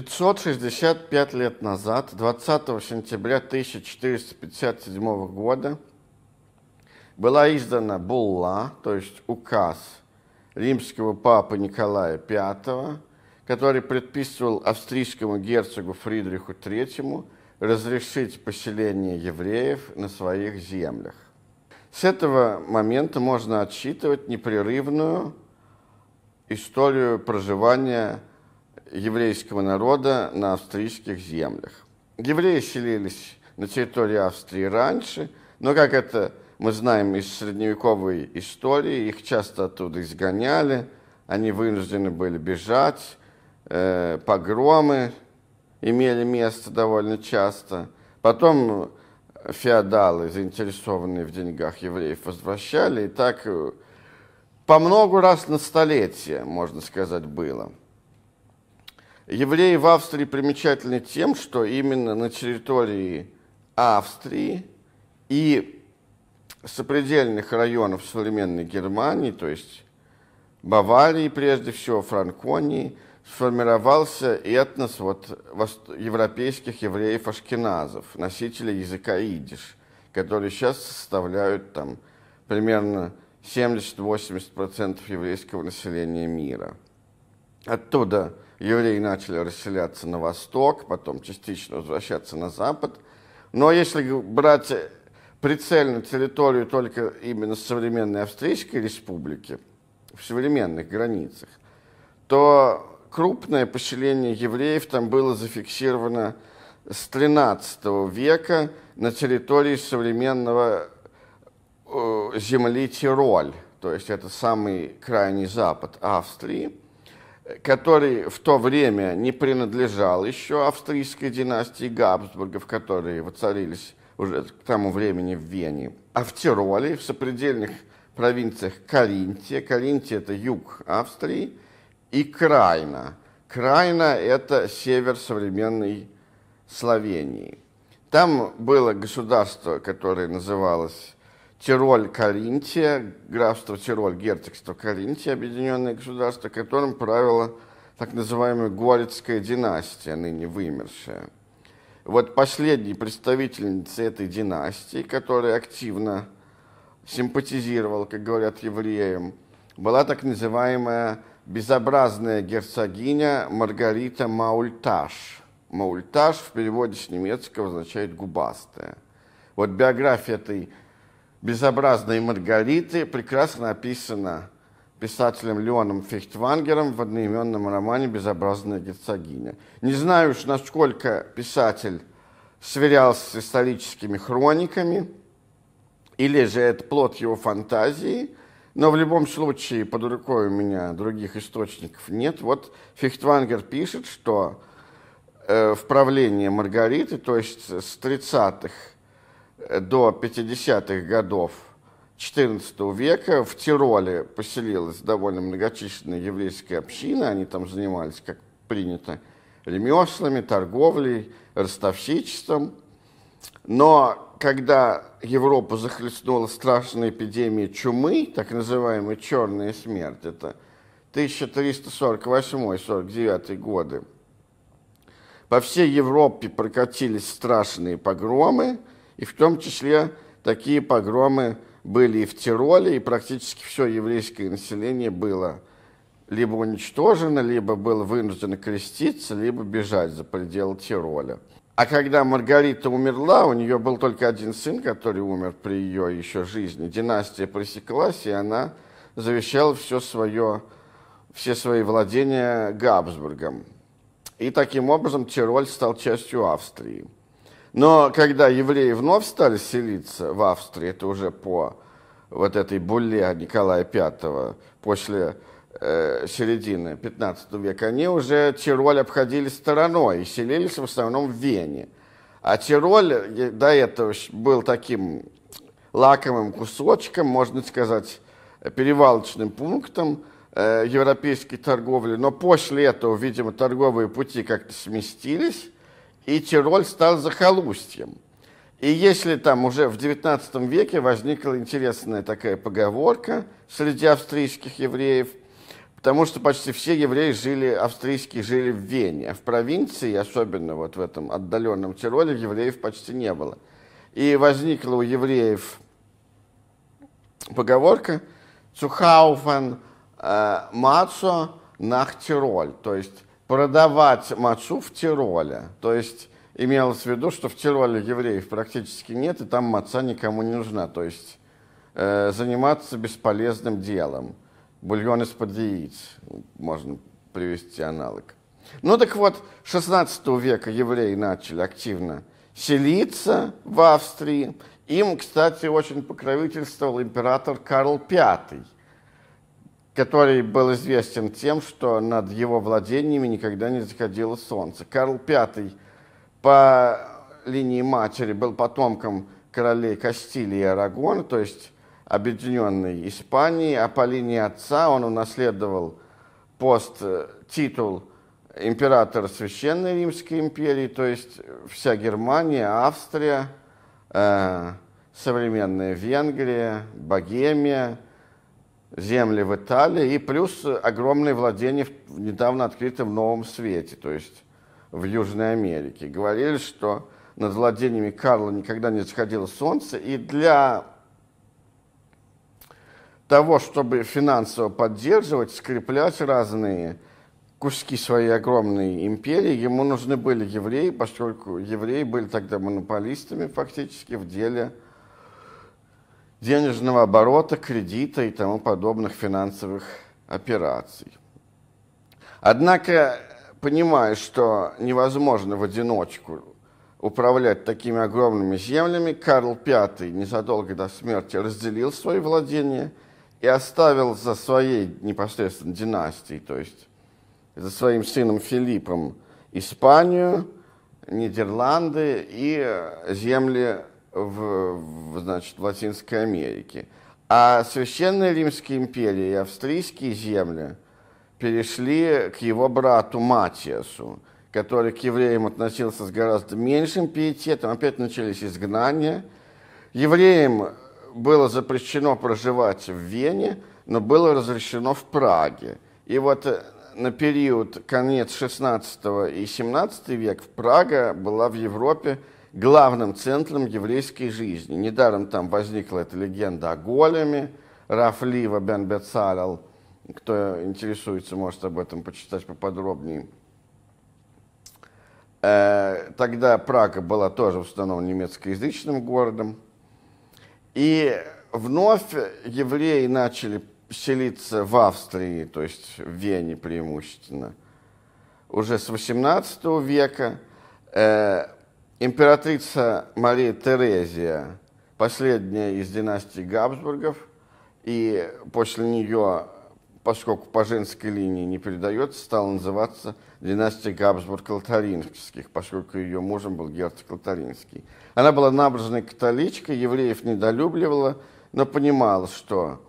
565 лет назад, 20 сентября 1457 года, была издана булла, то есть указ римского папы Николая V, который предписывал австрийскому герцогу Фридриху III разрешить поселение евреев на своих землях. С этого момента можно отсчитывать непрерывную историю проживания еврейского народа на австрийских землях. Евреи селились на территории Австрии раньше, но, как это мы знаем из средневековой истории, их часто оттуда изгоняли, они вынуждены были бежать, э, погромы имели место довольно часто. Потом феодалы, заинтересованные в деньгах евреев, возвращали, и так э, по много раз на столетие, можно сказать, было – Евреи в Австрии примечательны тем, что именно на территории Австрии и сопредельных районов современной Германии, то есть Баварии, прежде всего Франконии, сформировался этнос вот европейских евреев-ашкеназов, носителей языка идиш, которые сейчас составляют там примерно 70-80% еврейского населения мира. Оттуда – евреи начали расселяться на восток, потом частично возвращаться на запад. Но если брать прицельно территорию только именно современной Австрийской республики, в современных границах, то крупное поселение евреев там было зафиксировано с 13 века на территории современного э, земли Тироль, то есть это самый крайний запад Австрии который в то время не принадлежал еще австрийской династии Габсбургов, которые воцарились уже к тому времени в Вене, а в Тироле, в сопредельных провинциях Каринтия, Каринтия – это юг Австрии, и Крайна. Крайна – это север современной Словении. Там было государство, которое называлось Тироль, Каринтия, графство Тироль, герцогство Каринтия, объединенное государство, которым правила так называемая Гуарицкая династия, ныне вымершая. Вот последней представительницей этой династии, которая активно симпатизировала, как говорят евреям, была так называемая безобразная герцогиня Маргарита Маульташ. Маульташ в переводе с немецкого означает «губастая». Вот биография этой «Безобразные Маргариты» прекрасно описана писателем Леоном Фехтвангером в одноименном романе «Безобразная герцогиня». Не знаю уж, насколько писатель сверялся с историческими хрониками, или же это плод его фантазии, но в любом случае под рукой у меня других источников нет. Вот Фихтвангер пишет, что э, в правлении Маргариты, то есть с 30-х до 50-х годов XIV века в Тироле поселилась довольно многочисленная еврейская община, они там занимались, как принято, ремеслами, торговлей, ростовщичеством. Но когда Европу захлестнула страшная эпидемия чумы, так называемая черная смерть, это 1348-49 годы, по всей Европе прокатились страшные погромы – и в том числе такие погромы были и в Тироле, и практически все еврейское население было либо уничтожено, либо было вынуждено креститься, либо бежать за пределы Тироля. А когда Маргарита умерла, у нее был только один сын, который умер при ее еще жизни. Династия пресеклась, и она завещала все свое, все свои владения Габсбургам, И таким образом Тироль стал частью Австрии. Но когда евреи вновь стали селиться в Австрии, это уже по вот этой буле Николая V, после э, середины 15 века, они уже Тироль обходили стороной и селились в основном в Вене. А Тироль э, до этого был таким лакомым кусочком, можно сказать, перевалочным пунктом э, европейской торговли. Но после этого, видимо, торговые пути как-то сместились, и Тироль стал захолустьем. И если там уже в XIX веке возникла интересная такая поговорка среди австрийских евреев, потому что почти все евреи жили, австрийские жили в Вене, а в провинции, особенно вот в этом отдаленном Тироле, евреев почти не было. И возникла у евреев поговорка «Цухауфен мацо нах Тироль», то есть продавать мацу в Тироле. То есть имелось в виду, что в Тироле евреев практически нет, и там маца никому не нужна. То есть э, заниматься бесполезным делом. Бульон из-под яиц, можно привести аналог. Ну так вот, 16 века евреи начали активно селиться в Австрии. Им, кстати, очень покровительствовал император Карл V – который был известен тем, что над его владениями никогда не заходило солнце. Карл V по линии матери был потомком королей Кастилии и Арагона, то есть объединенной Испании, а по линии отца он унаследовал пост, э, титул императора Священной Римской империи, то есть вся Германия, Австрия, э, современная Венгрия, Богемия – земли в Италии и плюс огромные владения в недавно открытом Новом Свете, то есть в Южной Америке. Говорили, что над владениями Карла никогда не заходило солнце, и для того, чтобы финансово поддерживать, скреплять разные куски своей огромной империи, ему нужны были евреи, поскольку евреи были тогда монополистами фактически в деле – денежного оборота, кредита и тому подобных финансовых операций. Однако, понимая, что невозможно в одиночку управлять такими огромными землями, Карл V незадолго до смерти разделил свои владения и оставил за своей непосредственно династией, то есть за своим сыном Филиппом Испанию, Нидерланды и земли в, в, значит, в Латинской Америке. А Священная Римская империя и австрийские земли перешли к его брату Матиасу, который к евреям относился с гораздо меньшим пиететом. Опять начались изгнания. Евреям было запрещено проживать в Вене, но было разрешено в Праге. И вот э, на период конец 16 и 17 век в Прага была в Европе главным центром еврейской жизни. Недаром там возникла эта легенда о големе. Рафлива бен Бецалел, кто интересуется, может об этом почитать поподробнее. Э, тогда Прага была тоже установлена немецкоязычным городом. И вновь евреи начали селиться в Австрии, то есть в Вене преимущественно, уже с XVIII века. Э, императрица Мария Терезия, последняя из династии Габсбургов, и после нее, поскольку по женской линии не передается, стала называться династия Габсбург-Лотаринских, поскольку ее мужем был герцог Лотаринский. Она была набожной католичкой, евреев недолюбливала, но понимала, что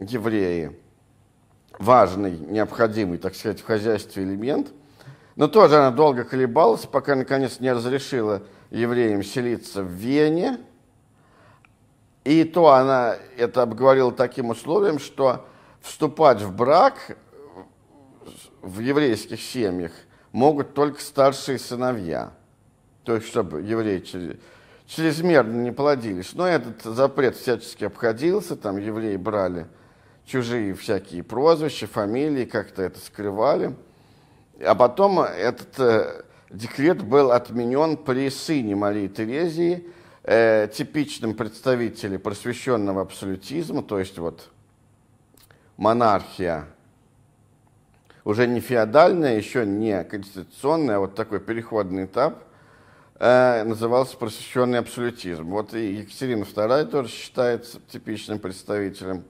евреи важный, необходимый, так сказать, в хозяйстве элемент. Но тоже она долго колебалась, пока наконец не разрешила евреям селиться в Вене. И то она это обговорила таким условием, что вступать в брак в еврейских семьях могут только старшие сыновья. То есть, чтобы евреи через, чрезмерно не плодились. Но этот запрет всячески обходился, там евреи брали чужие всякие прозвища, фамилии, как-то это скрывали. А потом этот э, Декрет был отменен при сыне Марии Терезии, э, типичном представителе просвещенного абсолютизма, то есть вот монархия уже не феодальная, еще не конституционная, а вот такой переходный этап, э, назывался просвещенный абсолютизм. Вот и Екатерина II тоже считается типичным представителем.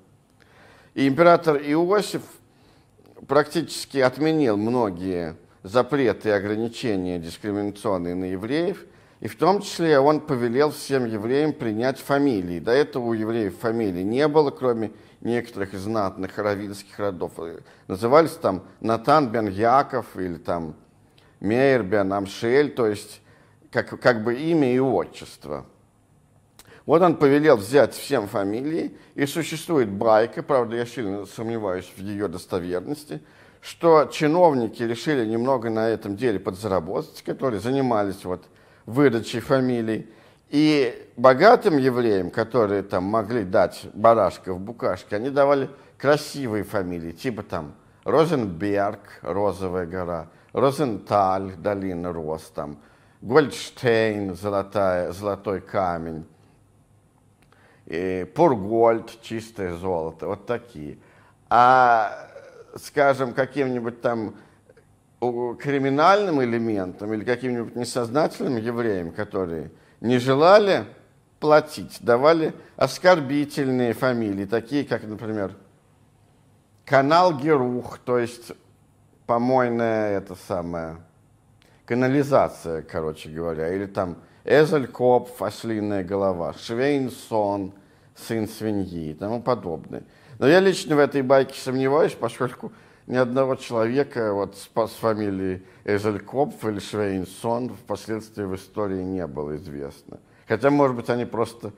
И император Иосиф практически отменил многие запреты и ограничения дискриминационные на евреев, и в том числе он повелел всем евреям принять фамилии. До этого у евреев фамилий не было, кроме некоторых из знатных аравильских родов. Э, назывались там Натан бен Яков или там Мейер бен Амшель, то есть как, как бы имя и отчество. Вот он повелел взять всем фамилии, и существует байка, правда, я сильно сомневаюсь в ее достоверности – что чиновники решили немного на этом деле подзаработать, которые занимались вот выдачей фамилий, и богатым евреям, которые там могли дать барашка в букашке, они давали красивые фамилии, типа там Розенберг, Розовая гора, Розенталь, Долина Роз, там, Гольдштейн, золотая, Золотой камень, и э, Пургольд, Чистое золото, вот такие. А скажем, каким-нибудь там э, криминальным элементом или каким-нибудь несознательным евреям, которые не желали платить, давали оскорбительные фамилии, такие как, например, канал Герух, то есть помойная это самое, канализация, короче говоря, или там Эзель Коп, ослиная голова, Швейнсон – сын свиньи и тому подобное. Но я лично в этой байке сомневаюсь, поскольку ни одного человека вот с, с фамилией Эзелькопф или Швейнсон впоследствии в истории не было известно. Хотя, может быть, они просто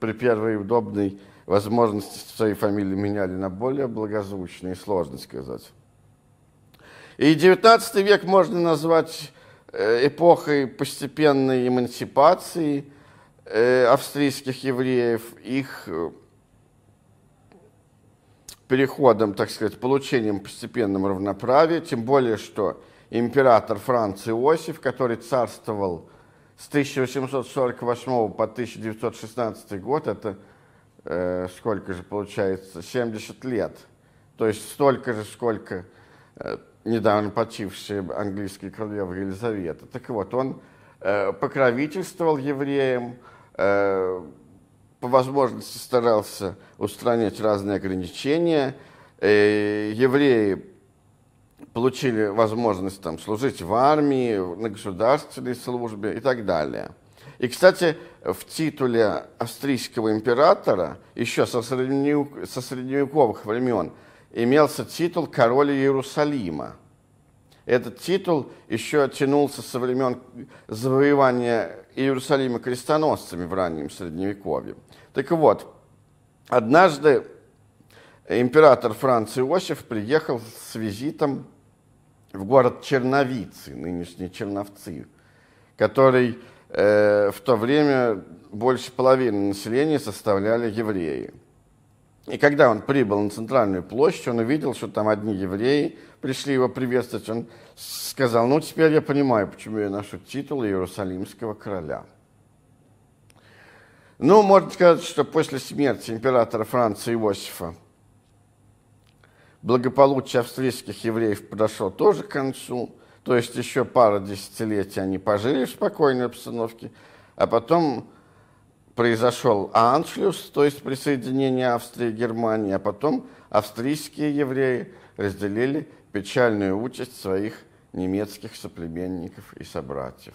при первой удобной возможности своей фамилии меняли на более благозвучные, сложно сказать. И 19 век можно назвать э, эпохой постепенной эмансипации – Э, австрийских евреев, их э, переходом, так сказать, получением постепенным равноправия, тем более, что император Франц Иосиф, который царствовал с 1848 по 1916 год, это э, сколько же получается, 70 лет, то есть столько же, сколько э, недавно почившая английская королева Елизавета. Так вот, он э, покровительствовал евреям, э, по возможности старался устранять разные ограничения. Э, евреи получили возможность там, служить в армии, на государственной службе и так далее. И, кстати, в титуле австрийского императора еще со, средневек... со средневековых времен имелся титул короля Иерусалима. Этот титул еще тянулся со времен завоевания Иерусалима крестоносцами в раннем Средневековье. Так вот, однажды император Франции Иосиф приехал с визитом в город Черновицы, нынешний Черновцы, который э, в то время больше половины населения составляли евреи – и когда он прибыл на центральную площадь, он увидел, что там одни евреи пришли его приветствовать. Он сказал, ну теперь я понимаю, почему я ношу титул Иерусалимского короля. Ну, можно сказать, что после смерти императора Франца Иосифа благополучие австрийских евреев подошло тоже к концу, то есть еще пара десятилетий они пожили в спокойной обстановке, а потом произошел аншлюс, то есть присоединение Австрии и Германии, а потом австрийские евреи разделили печальную участь своих немецких соплеменников и собратьев.